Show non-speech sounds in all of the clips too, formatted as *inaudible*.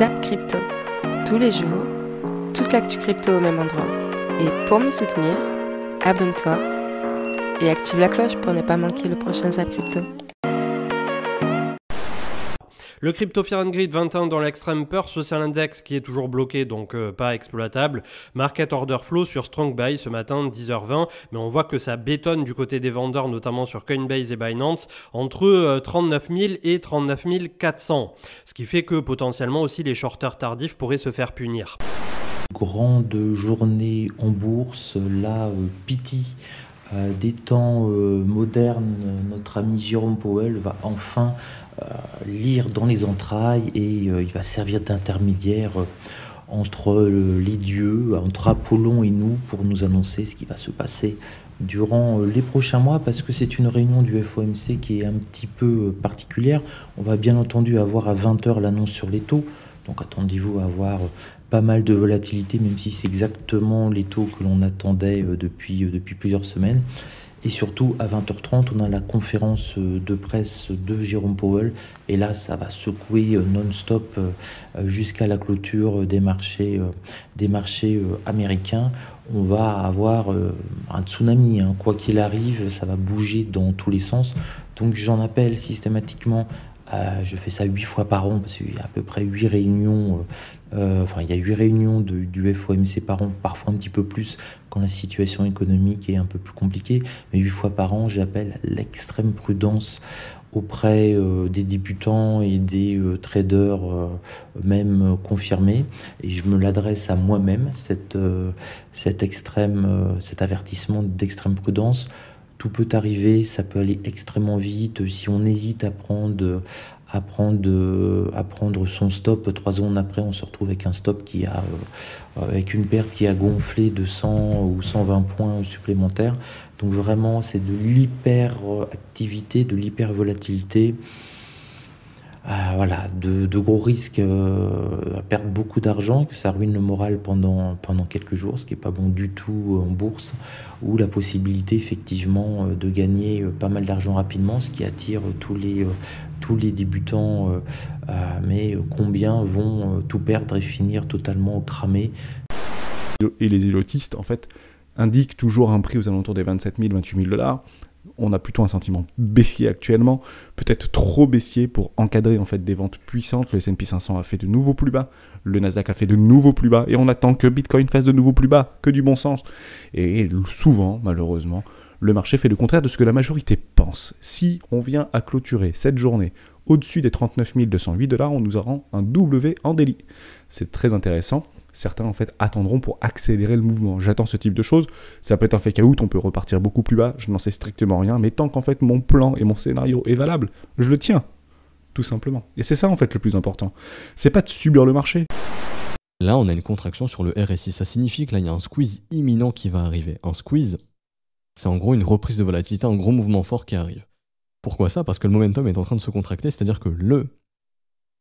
Zap Crypto. Tous les jours, toute l'actu crypto au même endroit. Et pour me soutenir, abonne-toi et active la cloche pour ne pas manquer le prochain Zap Crypto. Le crypto Fear and 21 dans l'extrême peur, social index qui est toujours bloqué donc euh, pas exploitable. Market order flow sur Strong Buy ce matin 10h20, mais on voit que ça bétonne du côté des vendeurs notamment sur Coinbase et Binance entre 39 euh, 000 et 39 400, ce qui fait que potentiellement aussi les shorteurs tardifs pourraient se faire punir. Grande journée en bourse, la euh, des temps modernes, notre ami Jérôme Powell va enfin euh, lire dans les entrailles et euh, il va servir d'intermédiaire euh, entre les dieux, entre Apollon et nous, pour nous annoncer ce qui va se passer durant les prochains mois, parce que c'est une réunion du FOMC qui est un petit peu particulière. On va bien entendu avoir à 20h l'annonce sur les taux, donc attendez-vous à avoir pas mal de volatilité, même si c'est exactement les taux que l'on attendait depuis, depuis plusieurs semaines. Et surtout, à 20h30, on a la conférence euh, de presse de Jérôme Powell. Et là, ça va secouer euh, non-stop euh, jusqu'à la clôture des marchés, des marchés américains. On va avoir un tsunami. Hein. Quoi qu'il arrive, ça va bouger dans tous les sens. Donc j'en appelle systématiquement je fais ça huit fois par an parce qu'il y a à peu près huit réunions euh, enfin, il y a huit réunions du FOMC par an, parfois un petit peu plus quand la situation économique est un peu plus compliquée. Mais huit fois par an, j'appelle l'extrême prudence auprès euh, des débutants et des euh, traders même confirmés. Et je me l'adresse à moi-même, extrême, cet avertissement d'extrême prudence. Tout peut arriver, ça peut aller extrêmement vite. Si on hésite à prendre, à prendre, euh, son stop. Trois ans après, on se retrouve avec un stop qui a, euh, avec une perte qui a gonflé de 100 ou 120 points supplémentaires. Donc vraiment, c'est de l'hyperactivité, de l'hypervolatilité. Ah, voilà, de, gros risques à perdre beaucoup d'argent, que ça ruine le moral pendant, pendant quelques jours, ce qui n'est pas bon du tout en bourse, ou la possibilité effectivement de gagner pas mal d'argent rapidement, ce qui attire tous les, tous les débutants, euh, euh, mais combien vont euh, tout perdre et finir totalement cramés Et les élotistes, en fait, indiquent toujours un prix aux alentours des 27 000, 28 000 dollars. On a plutôt un sentiment baissier actuellement, peut-être trop baissier pour encadrer en fait des ventes puissantes. Le S&P 500 a fait de nouveau plus bas, le Nasdaq a fait de nouveau plus bas, et on attend que Bitcoin fasse de nouveau plus bas, que du bon sens. Et souvent, malheureusement, le marché fait le contraire de ce que la majorité pense. Si on vient à clôturer cette journée au-dessus des 39 208 dollars, on nous rend un W en délit. C'est très intéressant. Certains en fait attendront pour accélérer le mouvement. J'attends ce type de choses. Ça peut être un fake out, on peut repartir beaucoup plus bas, je n'en sais strictement rien, mais tant qu'en fait mon plan et mon scénario est valable, je le tiens. Tout simplement. Et c'est ça en fait le plus important. C'est pas de subir le marché. Là, on a une contraction sur le RSI. Ça signifie que là, il y a un squeeze imminent qui va arriver. Un squeeze, c'est en gros une reprise de volatilité, un gros mouvement fort qui arrive. Pourquoi ça Parce que le momentum est en train de se contracter, c'est-à-dire que le,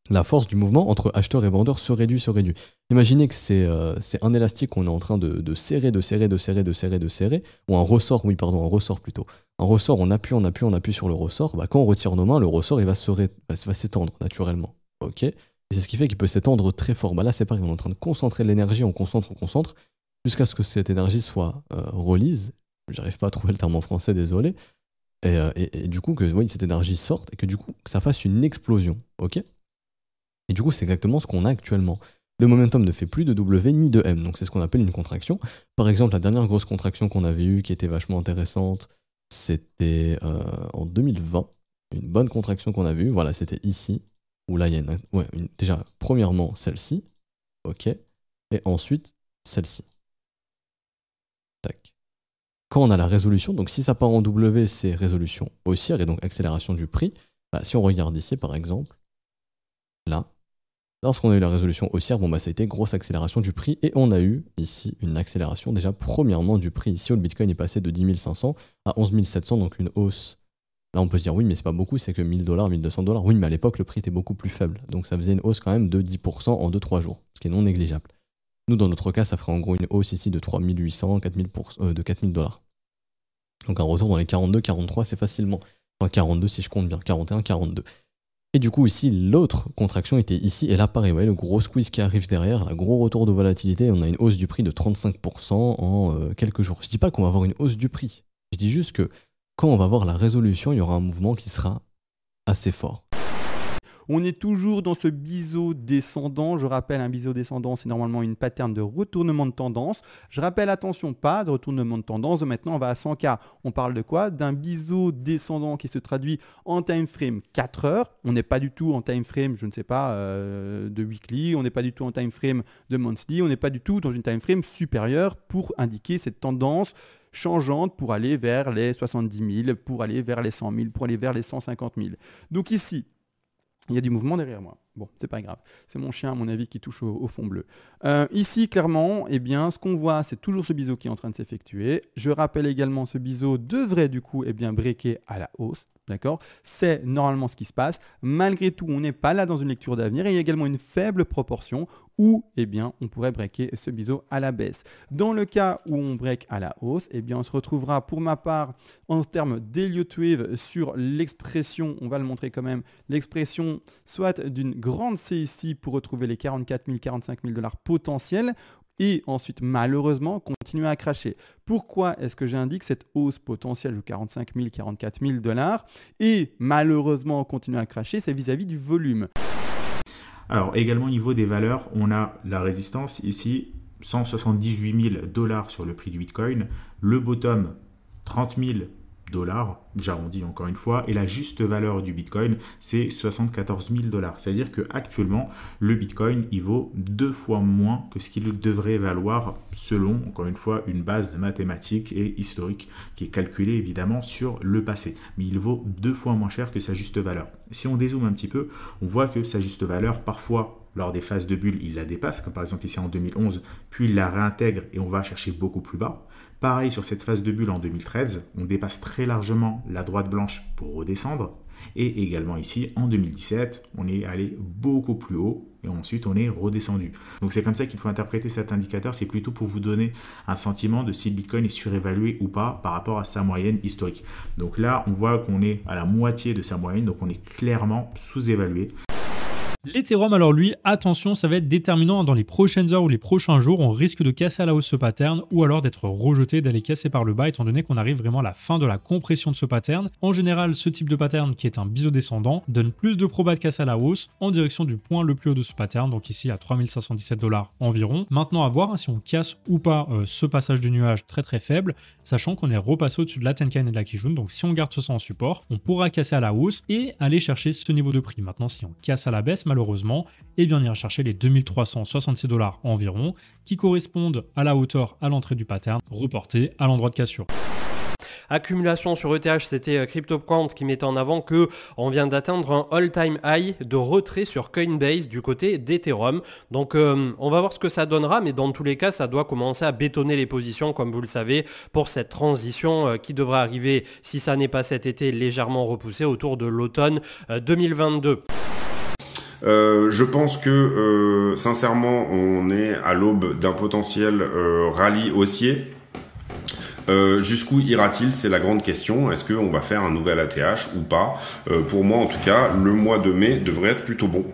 la force du mouvement entre acheteur et vendeur se réduit, se réduit. Imaginez que c'est euh, un élastique qu'on est en train de, serrer, de serrer, de serrer, de serrer, de serrer, ou un ressort, oui, pardon, un ressort plutôt. Un ressort, on appuie, on appuie, on appuie sur le ressort, bah, quand on retire nos mains, le ressort, il va s'étendre naturellement. Ok et c'est ce qui fait qu'il peut s'étendre très fort. Bah là, c'est pareil, on est en train de concentrer l'énergie, on concentre, on concentre, jusqu'à ce que cette énergie soit euh, relise j'arrive pas à trouver le terme en français, désolé. Et, euh, du coup, que cette énergie sorte et que du coup, que ça fasse une explosion, ok Et du coup, c'est exactement ce qu'on a actuellement. Le momentum ne fait plus de W ni de M, donc c'est ce qu'on appelle une contraction. Par exemple, la dernière grosse contraction qu'on avait eue, qui était vachement intéressante, c'était euh, en 2020. Une bonne contraction qu'on a eue, voilà, c'était ici, ou là, il y a déjà, premièrement, celle-ci, ok, et ensuite, celle-ci quand on a la résolution, donc si ça part en W, c'est résolution haussière et donc accélération du prix. Bah, si on regarde ici par exemple, là, lorsqu'on a eu la résolution haussière, bon bah ça a été grosse accélération du prix et on a eu ici une accélération déjà premièrement du prix. Ici le Bitcoin est passé de 10 500 à 11 700, donc une hausse. Là on peut se dire oui mais c'est pas beaucoup, c'est que 1000 dollars, 1200 dollars. Oui mais à l'époque le prix était beaucoup plus faible, donc ça faisait une hausse quand même de 10% en 2-3 jours, ce qui est non négligeable. Nous, dans notre cas, ça ferait en gros une hausse ici de 3800, 4000 euh, de 4000 dollars. Donc un retour dans les 42, 43, c'est facilement. Enfin, 42 si je compte bien, 41, 42. Et du coup, ici, l'autre contraction était ici, et là, pareil, vous voyez, le gros squeeze qui arrive derrière, un gros retour de volatilité, on a une hausse du prix de 35% en euh, quelques jours. Je dis pas qu'on va avoir une hausse du prix, je dis juste que quand on va voir la résolution, il y aura un mouvement qui sera assez fort. On est toujours dans ce biseau descendant. Je rappelle, un biseau descendant, c'est normalement une pattern de retournement de tendance. Je rappelle, attention, pas de retournement de tendance. Maintenant, on va à 100K. On parle de quoi D'un biseau descendant qui se traduit en time frame 4 heures. On n'est pas du tout en time frame, je ne sais pas, euh, de weekly. On n'est pas du tout en time frame de monthly. On n'est pas du tout dans une time frame supérieure pour indiquer cette tendance changeante pour aller vers les 70 000, pour aller vers les 100 000, pour aller vers les 150 000. Donc ici, il y a du mouvement derrière moi. Bon, c'est pas grave. C'est mon chien, à mon avis, qui touche au, fond bleu. Euh, ici, clairement, eh bien, ce qu'on voit, c'est toujours ce biseau qui est en train de s'effectuer. Je rappelle également, ce biseau devrait du coup eh bien, breaker à la hausse. D'accord C'est normalement ce qui se passe. Malgré tout, on n'est pas là dans une lecture d'avenir. Il y a également une faible proportion où eh bien, on pourrait breaker ce biseau à la baisse. Dans le cas où on break à la hausse, eh bien, on se retrouvera pour ma part en termes d'Eliot Wave sur l'expression, on va le montrer quand même, l'expression soit d'une grande ici pour retrouver les 44 000, 45 000 dollars potentiels et ensuite malheureusement continuer à cracher. Pourquoi est-ce que j'indique cette hausse potentielle de 45 000, 44 000 dollars et malheureusement continuer à cracher C'est vis-à-vis du volume. Alors également au niveau des valeurs, on a la résistance ici 178 000 dollars sur le prix du Bitcoin, le bottom 30 000 dollars, j'arrondis encore une fois, et la juste valeur du Bitcoin, c'est 74 000 dollars. C'est-à-dire que actuellement, le Bitcoin, il vaut deux fois moins que ce qu'il devrait valoir selon, encore une fois, une base mathématique et historique qui est calculée évidemment sur le passé. Mais il vaut deux fois moins cher que sa juste valeur. Si on dézoome un petit peu, on voit que sa juste valeur, parfois, lors des phases de bulle, il la dépasse, comme par exemple ici en 2011, puis il la réintègre et on va chercher beaucoup plus bas. Pareil sur cette phase de bulle en 2013, on dépasse très largement la droite blanche pour redescendre. Et également ici, en 2017, on est allé beaucoup plus haut et ensuite on est redescendu. Donc c'est comme ça qu'il faut interpréter cet indicateur, c'est plutôt pour vous donner un sentiment de si le Bitcoin est surévalué ou pas par rapport à sa moyenne historique. Donc là, on voit qu'on est à la moitié de sa moyenne, donc on est clairement sous-évalué. L'Ethereum, alors lui, attention, ça va être déterminant dans les prochaines heures ou les prochains jours. On risque de casser à la hausse ce pattern ou alors d'être rejeté, d'aller casser par le bas, étant donné qu'on arrive vraiment à la fin de la compression de ce pattern. En général, ce type de pattern qui est un biseau donne plus de probas de casser à la hausse en direction du point le plus haut de ce pattern, donc ici à 3517 dollars environ. Maintenant, à voir hein, si on casse ou pas euh, ce passage du nuage très très faible, sachant qu'on est repassé au-dessus de la Tenkan et de la Kijun. Donc si on garde ce sens en support, on pourra casser à la hausse et aller chercher ce niveau de prix. Maintenant, si on casse à la baisse, malheureusement, et eh bien y ira chercher les 2366 dollars environ qui correspondent à la hauteur à l'entrée du pattern reporté à l'endroit de cassure accumulation sur ETH, c'était euh, CryptoQuant qui mettait en avant que on vient d'atteindre un all-time high de retrait sur Coinbase du côté d'Ethereum. Donc euh, on va voir ce que ça donnera, mais dans tous les cas, ça doit commencer à bétonner les positions, comme vous le savez, pour cette transition euh, qui devrait arriver, si ça n'est pas cet été, légèrement repoussé autour de l'automne 2022. Euh, je pense que euh, sincèrement, on est à l'aube d'un potentiel euh, rallye haussier. jusqu'où ira-t-il C'est la grande question. Est-ce qu'on va faire un nouvel ATH ou pas Pour moi, en tout cas, le mois de mai devrait être plutôt bon.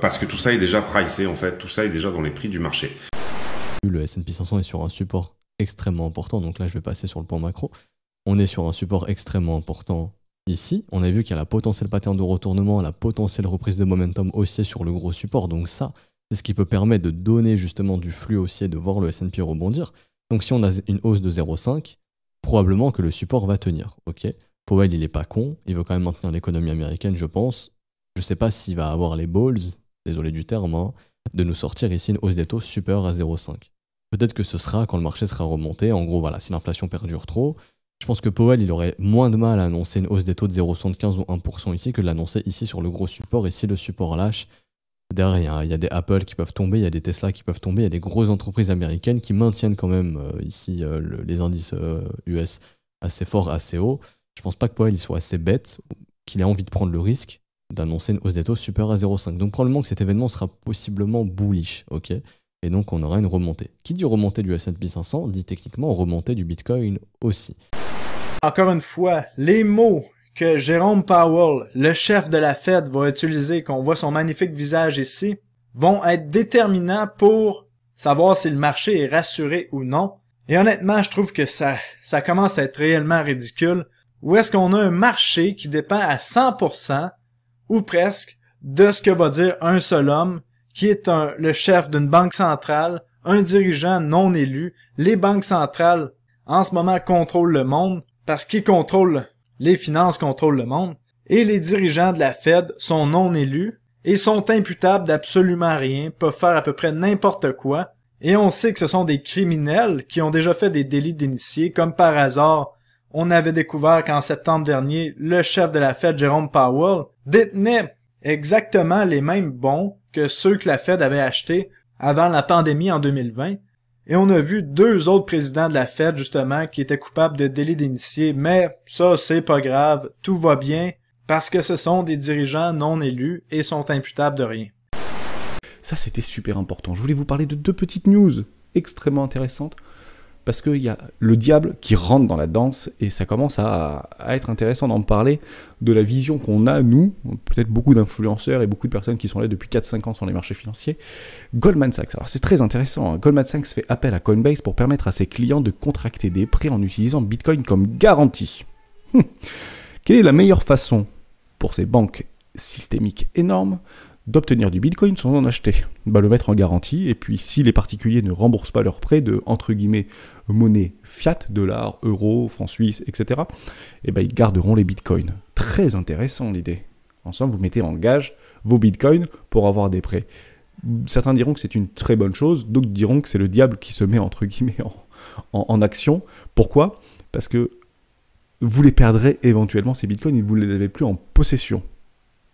parce que tout ça est déjà pricé, en fait. Tout ça est déjà dans les prix du marché. Le S&P 500 est sur un support extrêmement important. Donc là, je vais passer sur le point macro. On est sur un support extrêmement important Ici, on a vu qu'il y a la potentielle pattern de retournement, la potentielle reprise de momentum haussier sur le gros support. Donc ça, c'est ce qui peut permettre de donner justement du flux haussier, de voir le S&P rebondir. Donc si on a une hausse de 0,5, probablement que le support va tenir. Ok, Powell, il est pas con, il veut quand même maintenir l'économie américaine, je pense. Je sais pas s'il va avoir les balls, désolé du terme, hein, de nous sortir ici une hausse des taux supérieure à 0,5. Peut-être que ce sera quand le marché sera remonté. En gros, voilà, si l'inflation perdure trop, je pense que Powell, il aurait moins de mal à annoncer une hausse des taux de 0,75 ou 1% ici que de l'annoncer ici sur le gros support. Et si le support lâche, derrière, il y a des Apple qui peuvent tomber, il y a des Tesla qui peuvent tomber, il y a des grosses entreprises américaines qui maintiennent quand même euh, ici euh, les indices US euh, assez forts, assez hauts. Je pense pas que Powell soit assez bête, qu'il ait envie de prendre le risque d'annoncer une hausse des taux supérieure à 0,5. Donc probablement que cet événement sera possiblement bullish, ok Et donc on aura une remontée. Qui dit remontée du S&P 500 dit techniquement remontée du Bitcoin aussi. Encore une fois, les mots que Jérôme Powell, le chef de la Fed, va utiliser, qu'on voit son magnifique visage ici, vont être déterminants pour savoir si le marché est rassuré ou non. Et honnêtement, je trouve que ça, ça commence à être réellement ridicule. Où est-ce qu'on a un marché qui dépend à 100% ou presque de ce que va dire un seul homme qui est le chef d'une banque centrale, un dirigeant non élu. Les banques centrales en ce moment contrôlent le monde parce qu'ils contrôlent les finances, contrôlent le monde, et les dirigeants de la Fed sont non élus et sont imputables d'absolument rien, peuvent faire à peu près n'importe quoi, et on sait que ce sont des criminels qui ont déjà fait des délits d'initiés, comme par hasard, on avait découvert qu'en septembre dernier, le chef de la Fed, Jerome Powell, détenait exactement les mêmes bons que ceux que la Fed avait achetés avant la pandémie en 2020, et on a vu deux autres présidents de la Fed, justement, qui étaient coupables de délits d'initié, mais ça, c'est pas grave, tout va bien, parce que ce sont des dirigeants non élus et sont imputables de rien. Ça, c'était super important. Je voulais vous parler de deux petites news extrêmement intéressantes parce qu'il y a le diable qui rentre dans la danse et ça commence à, être intéressant d'en parler, de la vision qu'on a, nous, peut-être beaucoup d'influenceurs et beaucoup de personnes qui sont là depuis 4-5 ans sur les marchés financiers. Goldman Sachs, alors c'est très intéressant, hein. Goldman Sachs fait appel à Coinbase pour permettre à ses clients de contracter des prêts en utilisant Bitcoin comme garantie. Hum. Quelle est la meilleure façon pour ces banques systémiques énormes d'obtenir du bitcoin sans en acheter. Bah, le mettre en garantie, et puis si les particuliers ne remboursent pas leurs prêts de, entre guillemets, monnaie fiat, dollars, euros, francs suisses, etc., et bah, ils garderont les bitcoins. Très intéressant l'idée. Ensemble, vous mettez en gage vos bitcoins pour avoir des prêts. Certains diront que c'est une très bonne chose, d'autres diront que c'est le diable qui se met, entre guillemets, en, en action. Pourquoi Parce que vous les perdrez éventuellement ces bitcoins et vous ne les avez plus en possession.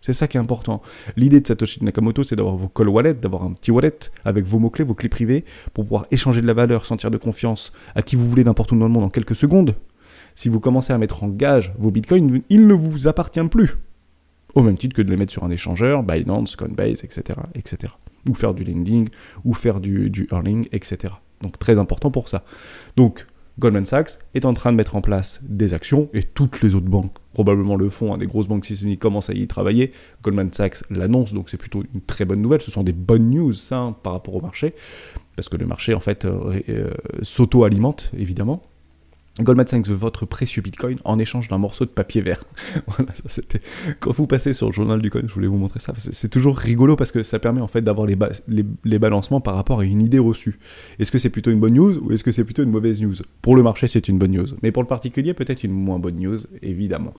C'est ça qui est important. L'idée de Satoshi Nakamoto, c'est d'avoir vos call wallets, d'avoir un petit wallet avec vos mots-clés, vos clés privées, pour pouvoir échanger de la valeur, sentir de confiance à qui vous voulez n'importe où dans le monde en quelques secondes. Si vous commencez à mettre en gage vos bitcoins, ils ne vous appartiennent plus. Au même titre que de les mettre sur un échangeur, Binance, Coinbase, etc. etc. Ou faire du lending, ou faire du, du earning, etc. Donc très important pour ça. Donc Goldman Sachs est en train de mettre en place des actions, et toutes les autres banques probablement le font, hein, des grosses banques systémiques commencent à y travailler, Goldman Sachs l'annonce, donc c'est plutôt une très bonne nouvelle, ce sont des bonnes news ça, hein, par rapport au marché, parce que le marché en fait euh, euh, s'auto-alimente évidemment, Goldman Sachs veut votre précieux Bitcoin en échange d'un morceau de papier vert. *laughs* voilà, ça c'était. Quand vous passez sur le journal du coin, je voulais vous montrer ça. C'est toujours rigolo parce que ça permet en fait d'avoir les, les, balancements par rapport à une idée reçue. Est-ce que c'est plutôt une bonne news ou est-ce que c'est plutôt une mauvaise news Pour le marché, c'est une bonne news. Mais pour le particulier, peut-être une moins bonne news, évidemment.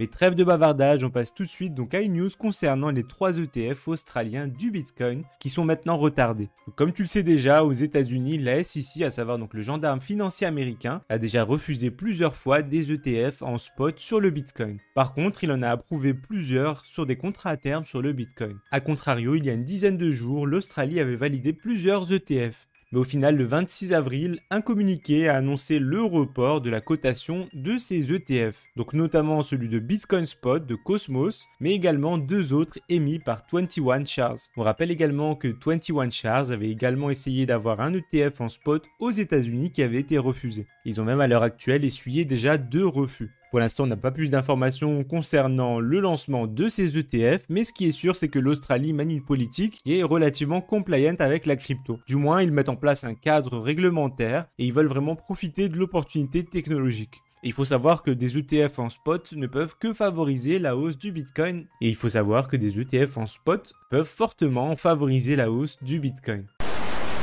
Mais trêve de bavardage, on passe tout de suite donc à une news concernant les 3 ETF australiens du Bitcoin qui sont maintenant retardés. comme tu le sais déjà, aux États-Unis, la SEC, à savoir donc le gendarme financier américain, a déjà refusé plusieurs fois des ETF en spot sur le Bitcoin. Par contre, il en a approuvé plusieurs sur des contrats à terme sur le Bitcoin. A contrario, il y a une dizaine de jours, l'Australie avait validé plusieurs ETF mais au final, le 26 avril, un communiqué a annoncé le report de la cotation de ces ETF, donc notamment celui de Bitcoin Spot, de Cosmos, mais également deux autres émis par 21 chars On rappelle également que 21 chars avait également essayé d'avoir un ETF en spot aux États-Unis qui avait été refusé. Ils ont même à l'heure actuelle essuyé déjà deux refus. Pour l'instant, on n'a pas plus d'informations concernant le lancement de ces ETF, mais ce qui est sûr, c'est que l'Australie mène une politique qui est relativement compliante avec la crypto. Du moins, ils mettent en place un cadre réglementaire et ils veulent vraiment profiter de l'opportunité technologique. il faut savoir que des ETF en spot ne peuvent que favoriser la hausse du Bitcoin. Et il faut savoir que des ETF en spot peuvent fortement favoriser la hausse du Bitcoin.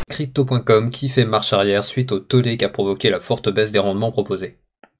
Crypto.com qui fait marche arrière suite au tollé a provoqué la forte baisse des rendements proposés.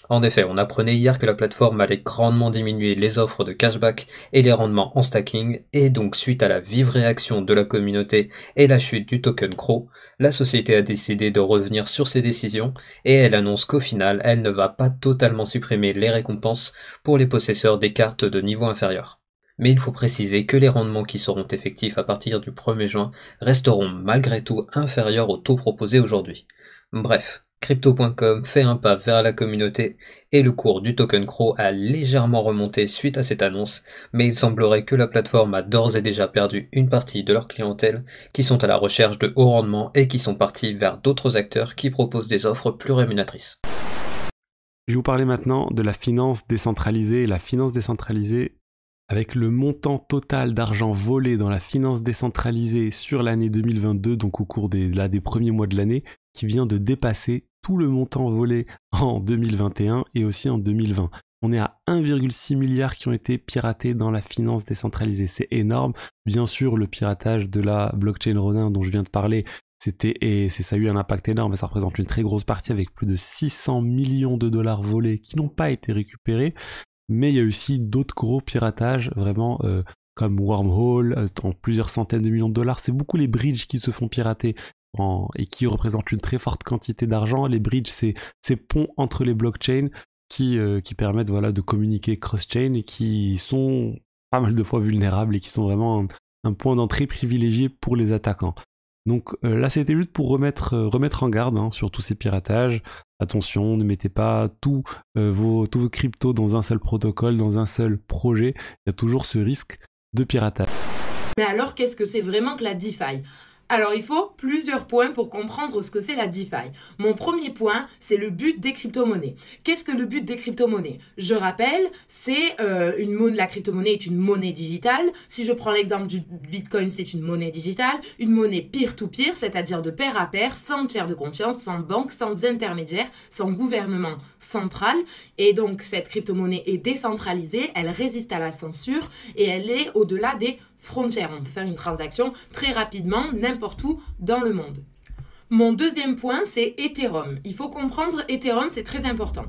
En effet, on apprenait hier que la plateforme allait grandement diminuer les offres de cashback et les rendements en stacking, et donc suite à la vive réaction de la communauté et la chute du token Crow, la société a décidé de revenir sur ses décisions et elle annonce qu'au final, elle ne va pas totalement supprimer les récompenses pour les possesseurs des cartes de niveau inférieur mais il faut préciser que les rendements qui seront effectifs à partir du 1er juin resteront malgré tout inférieurs au taux proposé aujourd'hui. Bref, Crypto.com fait un pas vers la communauté et le cours du token Crow a légèrement remonté suite à cette annonce, mais il semblerait que la plateforme a d'ores et déjà perdu une partie de leur clientèle qui sont à la recherche de hauts rendements et qui sont partis vers d'autres acteurs qui proposent des offres plus rémunératrices. Je vais vous parler maintenant de la finance décentralisée. La finance décentralisée, avec le montant total d'argent volé dans la finance décentralisée sur l'année 2022, donc au cours des premiers mois de l'année, qui vient de dépasser tout le montant volé en 2021 et aussi en 2020. On est à 1,6 milliard qui ont été piratés dans la finance décentralisée. C'est énorme. Bien sûr, le piratage de la blockchain Ronin dont je viens de parler, c'était et ça a eu un impact énorme. Ça représente une très grosse partie avec plus de 600 millions de dollars volés qui n'ont pas été récupérés. Mais il y a aussi d'autres gros piratages vraiment euh, comme Wormhole euh, en plusieurs centaines de millions de dollars. C'est beaucoup les bridges qui se font pirater et qui représentent une très forte quantité d'argent. Les bridges, c'est ces ponts entre les blockchains qui, euh, permettent de communiquer cross-chain et qui sont pas mal de fois vulnérables et qui sont vraiment un, point d'entrée privilégié pour les attaquants. Donc euh, là, c'était juste pour remettre, euh, remettre en garde hein, sur tous ces piratages. Attention, ne mettez pas tous vos cryptos dans un seul protocole, dans un seul projet. Il y a toujours ce risque de piratage. Mais alors, qu'est-ce que c'est vraiment que la DeFi alors il faut plusieurs points pour comprendre ce que c'est la DeFi. Mon premier point, c'est le but des crypto-monnaies. Qu'est-ce que le but des crypto-monnaies Je rappelle, c'est euh, une la crypto-monnaie est une monnaie digitale. Si je prends l'exemple du Bitcoin, c'est une monnaie digitale, une monnaie peer-to-peer, c'est-à-dire de pair à pair, sans tiers de confiance, sans banque, sans intermédiaire, sans gouvernement central. Et donc cette crypto-monnaie est décentralisée, elle résiste à la censure et elle est au-delà des frontière. On peut faire une transaction très rapidement n'importe où dans le monde. Mon deuxième point, c'est Ethereum. Il faut comprendre Ethereum, c'est très important.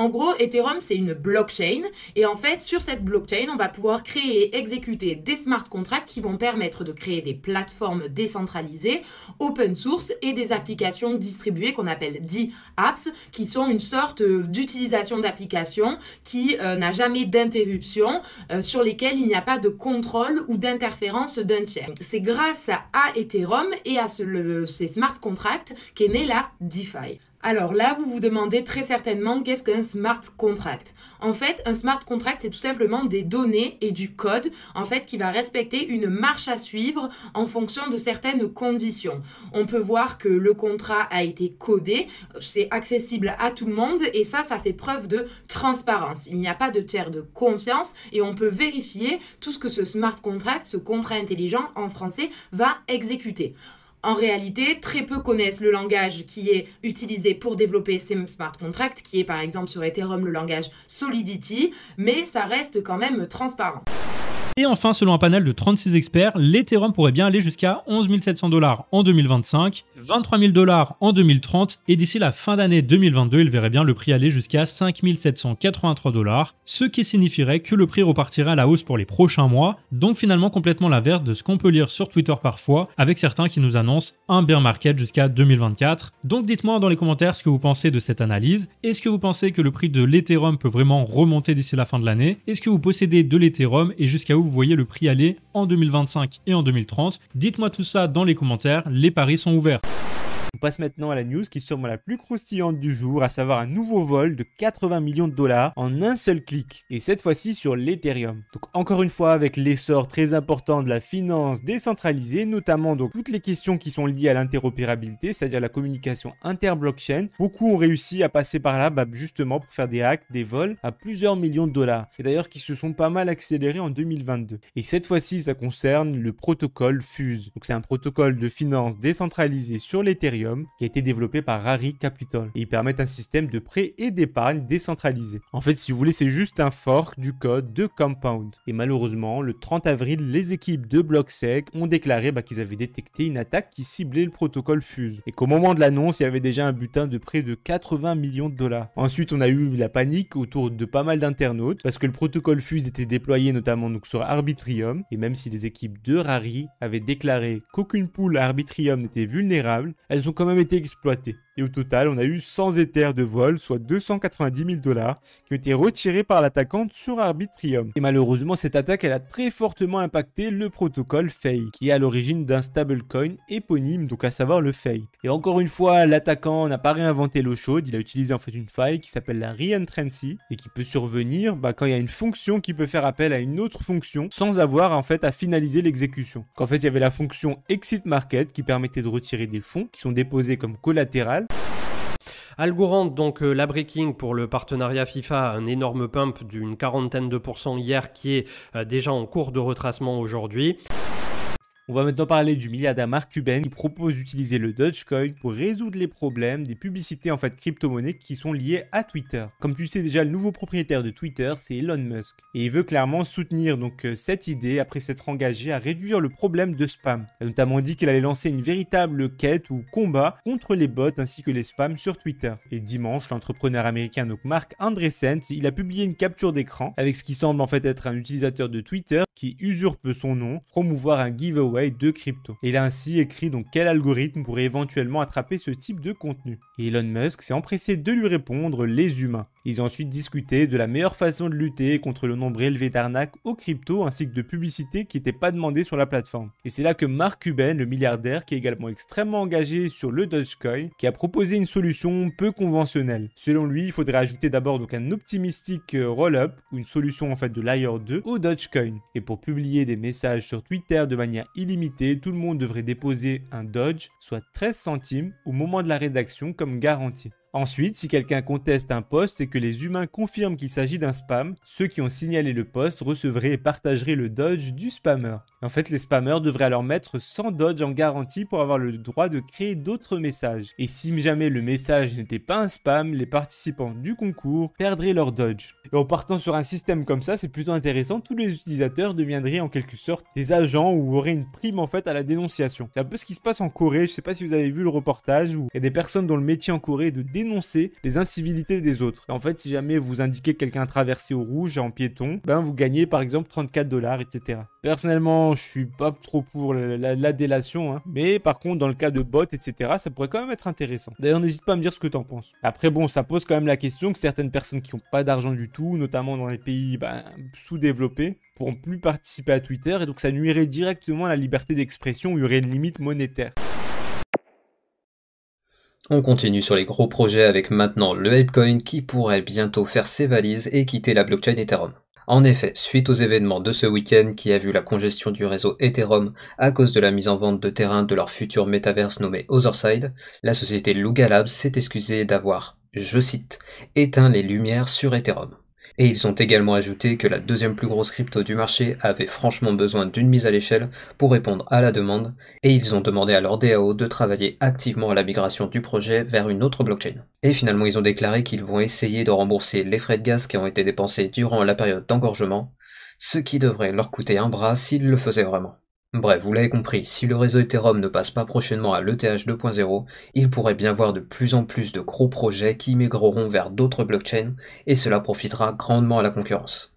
En gros, Ethereum, c'est une blockchain. Et en fait, sur cette blockchain, on va pouvoir créer et exécuter des smart contracts qui vont permettre de créer des plateformes décentralisées, open source et des applications distribuées qu'on appelle dApps, apps qui sont une sorte euh, d'utilisation d'applications qui euh, n'a jamais d'interruption, euh, sur lesquelles il n'y a pas de contrôle ou d'interférence d'un tiers. C'est grâce à Ethereum et à ces smart contracts qu'est née la DeFi. Alors là, vous vous demandez très certainement qu'est-ce qu'un smart contract. En fait, un smart contract, c'est tout simplement des données et du code, en fait, qui va respecter une marche à suivre en fonction de certaines conditions. On peut voir que le contrat a été codé, c'est accessible à tout le monde et ça, ça fait preuve de transparence. Il n'y a pas de tiers de confiance et on peut vérifier tout ce que ce smart contract, ce contrat intelligent en français, va exécuter en réalité, très peu connaissent le langage qui est utilisé pour développer ces smart contracts, qui est par exemple sur Ethereum le langage Solidity, mais ça reste quand même transparent. Et enfin, selon un panel de 36 experts, l'Ethereum pourrait bien aller jusqu'à 11 700 dollars en 2025, 23 000 dollars en 2030, et d'ici la fin d'année 2022, il verrait bien le prix aller jusqu'à 5 783 dollars, ce qui signifierait que le prix repartirait à la hausse pour les prochains mois, donc finalement complètement l'inverse de ce qu'on peut lire sur Twitter parfois, avec certains qui nous annoncent un bear market jusqu'à 2024. Donc dites-moi dans les commentaires ce que vous pensez de cette analyse. Est-ce que vous pensez que le prix de l'Ethereum peut vraiment remonter d'ici la fin de l'année Est-ce que vous possédez de l'Ethereum et jusqu'à où vous voyez le prix aller en 2025 et en 2030. Dites-moi tout ça dans les commentaires, les paris sont ouverts passe maintenant à la news qui est sûrement la plus croustillante du jour, à savoir un nouveau vol de 80 millions de dollars en un seul clic, et cette fois-ci sur l'Ethereum. Donc encore une fois avec l'essor très important de la finance décentralisée, notamment donc toutes les questions qui sont liées à l'interopérabilité, c'est-à-dire la communication inter-blockchain, beaucoup ont réussi à passer par là bah, justement pour faire des hacks, des vols à plusieurs millions de dollars, et d'ailleurs qui se sont pas mal accélérés en 2022. Et cette fois-ci ça concerne le protocole Fuse, donc c'est un protocole de finance décentralisée sur l'Ethereum qui a été développé par Rari Capital. Et ils permettent un système de prêt et d'épargne décentralisé. En fait, si vous voulez, c'est juste un fork du code de Compound. Et malheureusement, le 30 avril, les équipes de BlockSec ont déclaré bah, qu'ils avaient détecté une attaque qui ciblait le protocole Fuse. Et qu'au moment de l'annonce, il y avait déjà un butin de près de 80 millions de dollars. Ensuite, on a eu la panique autour de pas mal d'internautes parce que le protocole Fuse était déployé notamment sur Arbitrium. Et même si les équipes de Rari avaient déclaré qu'aucune poule à Arbitrium n'était vulnérable, elles ont quand même été Et au total, on a eu 100 éthers de vol, soit 290 000 dollars, qui ont été retirés par l'attaquante sur Arbitrium. Et malheureusement, cette attaque, elle a très fortement impacté le protocole FEI, qui est à l'origine d'un stablecoin éponyme, donc à savoir le FEI. Et encore une fois, l'attaquant n'a pas réinventé l'eau chaude, il a utilisé en fait une faille qui s'appelle la reentrancy et qui peut survenir bah, quand il y a une fonction qui peut faire appel à une autre fonction sans avoir en fait à finaliser l'exécution. Qu'en fait, il y avait la fonction exit market qui permettait de retirer des fonds qui sont déposés comme collatéral Algorand, donc euh, la breaking pour le partenariat FIFA, un énorme pump d'une quarantaine de pourcents hier qui est euh, déjà en cours de retracement aujourd'hui. On va maintenant parler du milliardaire Mark Cuban qui propose d'utiliser le Dogecoin pour résoudre les problèmes des publicités en fait crypto-monnaies qui sont liées à Twitter. Comme tu sais déjà, le nouveau propriétaire de Twitter, c'est Elon Musk. Et il veut clairement soutenir donc euh, cette idée après s'être engagé à réduire le problème de spam. Il a notamment dit qu'il allait lancer une véritable quête ou combat contre les bots ainsi que les spams sur Twitter. Et dimanche, l'entrepreneur américain donc Mark Andreessen, il a publié une capture d'écran avec ce qui semble en fait être un utilisateur de Twitter qui usurpe son nom, promouvoir un giveaway de crypto. Il a ainsi écrit donc quel algorithme pourrait éventuellement attraper ce type de contenu. Elon Musk s'est empressé de lui répondre les humains. Ils ont ensuite discuté de la meilleure façon de lutter contre le nombre élevé d'arnaques aux crypto ainsi que de publicités qui n'étaient pas demandées sur la plateforme. Et c'est là que Mark Cuban, le milliardaire qui est également extrêmement engagé sur le Dogecoin, qui a proposé une solution peu conventionnelle. Selon lui, il faudrait ajouter d'abord donc un optimistique euh, roll-up ou une solution en fait de layer 2 au Dogecoin. Et pour publier des messages sur Twitter de manière illimitée, tout le monde devrait déposer un Doge, soit 13 centimes au moment de la rédaction comme garantie. Ensuite, si quelqu'un conteste un poste et que les humains confirment qu'il s'agit d'un spam, ceux qui ont signalé le poste recevraient et partageraient le dodge du spammeur. En fait, les spammers devraient alors mettre 100 dodge en garantie pour avoir le droit de créer d'autres messages. Et si jamais le message n'était pas un spam, les participants du concours perdraient leur dodge. Et en partant sur un système comme ça, c'est plutôt intéressant, tous les utilisateurs deviendraient en quelque sorte des agents ou auraient une prime en fait à la dénonciation. C'est un peu ce qui se passe en Corée, je sais pas si vous avez vu le reportage où il y a des personnes dont le métier en Corée est de dénoncer les incivilités des autres. Et en fait, si jamais vous indiquez quelqu'un traversé au rouge en piéton, ben vous gagnez par exemple 34 dollars, etc. Personnellement, je suis pas trop pour la, délation, hein. mais par contre, dans le cas de bots, etc., ça pourrait quand même être intéressant. D'ailleurs, n'hésite pas à me dire ce que t'en penses. Après, bon, ça pose quand même la question que certaines personnes qui n'ont pas d'argent du tout, notamment dans les pays bah, sous-développés, pourront plus participer à Twitter, et donc ça nuirait directement à la liberté d'expression, il y aurait une limite monétaire. On continue sur les gros projets avec maintenant le Apecoin qui pourrait bientôt faire ses valises et quitter la blockchain Ethereum. En effet, suite aux événements de ce week-end qui a vu la congestion du réseau Ethereum à cause de la mise en vente de terrain de leur futur métaverse nommé Otherside, la société Lugalabs s'est excusée d'avoir, je cite, éteint les lumières sur Ethereum. Et ils ont également ajouté que la deuxième plus grosse crypto du marché avait franchement besoin d'une mise à l'échelle pour répondre à la demande, et ils ont demandé à leur DAO de travailler activement à la migration du projet vers une autre blockchain. Et finalement, ils ont déclaré qu'ils vont essayer de rembourser les frais de gaz qui ont été dépensés durant la période d'engorgement, ce qui devrait leur coûter un bras s'ils le faisaient vraiment. Bref, vous l'avez compris, si le réseau Ethereum ne passe pas prochainement à l'ETH 2.0, il pourrait bien voir de plus en plus de gros projets qui migreront vers d'autres blockchains, et cela profitera grandement à la concurrence.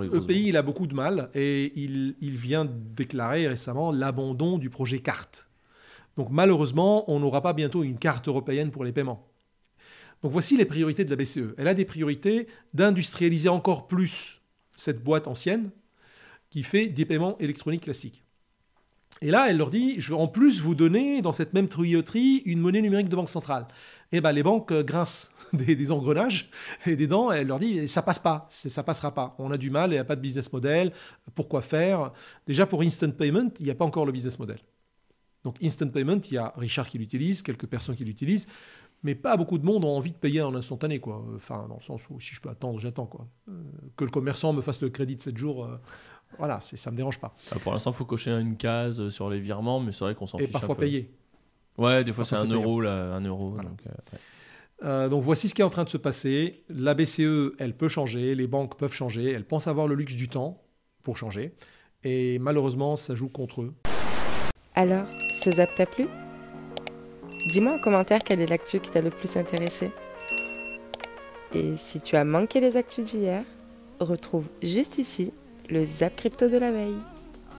Le pays, il a beaucoup de mal, et il, il vient déclarer récemment l'abandon du projet carte. Donc malheureusement, on n'aura pas bientôt une carte européenne pour les paiements. Donc voici les priorités de la BCE. Elle a des priorités d'industrialiser encore plus cette boîte ancienne qui fait des paiements électroniques classiques. Et là, elle leur dit, je veux en plus vous donner dans cette même tuyauterie une monnaie numérique de banque centrale. Et eh bien, les banques euh, grincent *laughs* des, engrenages et des dents. elle leur dit, ça passe pas, ça passera pas. On a du mal, il n'y a pas de business model. Pourquoi faire Déjà pour instant payment, il n'y a pas encore le business model. Donc instant payment, il y a Richard qui l'utilise, quelques personnes qui l'utilisent, mais pas beaucoup de monde ont envie de payer en instantané, quoi. Enfin, dans le sens où si je peux attendre, j'attends, quoi. Euh, que le commerçant me fasse le crédit de 7 jours. Euh, voilà, ça me dérange pas. Ah, pour l'instant, il faut cocher une case euh, sur les virements, mais c'est vrai qu'on s'en fiche. Et parfois payé. payer. Ouais, des fois c'est un euro, un euro. Donc, euh, euh, donc, voici ce qui est en train de se passer. La BCE, elle peut changer, les banques peuvent changer, elles pensent avoir le luxe du temps pour changer. Et malheureusement, ça joue contre eux. Alors, ce zap t'a plu Dis-moi en commentaire quelle est l'actu qui t'a le plus intéressé. Et si tu as manqué les actus d'hier, retrouve juste ici le Zap Crypto de la veille.